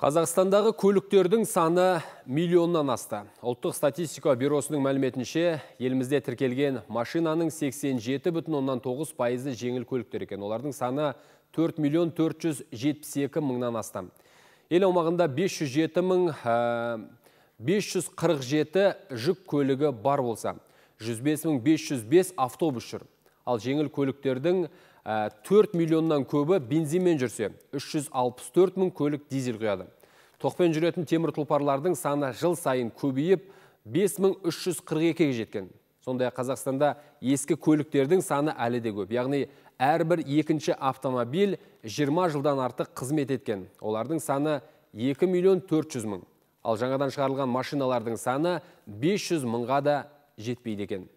Қазақстандағы көліктердің саны миллионнан асты. Ұлттық статистика бюросының мәліметінше, елімізде тіркелген машинаның 87,9 пайызы женіл көліктер екен. Олардың саны 4 миллион 472 мыңнан асты. Ел аумағында 507 мың 547 ә, жүк көлігі бар болса, 105 505 автобус жүр ал жеңіл көліктердің 4 миллионнан көбі бензинмен жүрсе, 364 мың көлік дизель құяды. Тоқпен жүретін темір тұлпарлардың саны жыл сайын көбейіп, 5342-ге жеткен. Сондай Қазақстанда ескі көліктердің саны әлі де көп. Яғни әрбір екінші автомобиль 20 жылдан артық қызмет еткен. Олардың саны 2 миллион 400 мың. Ал жаңадан шығарылған машиналардың саны 500 мыңға да жетпейді екен.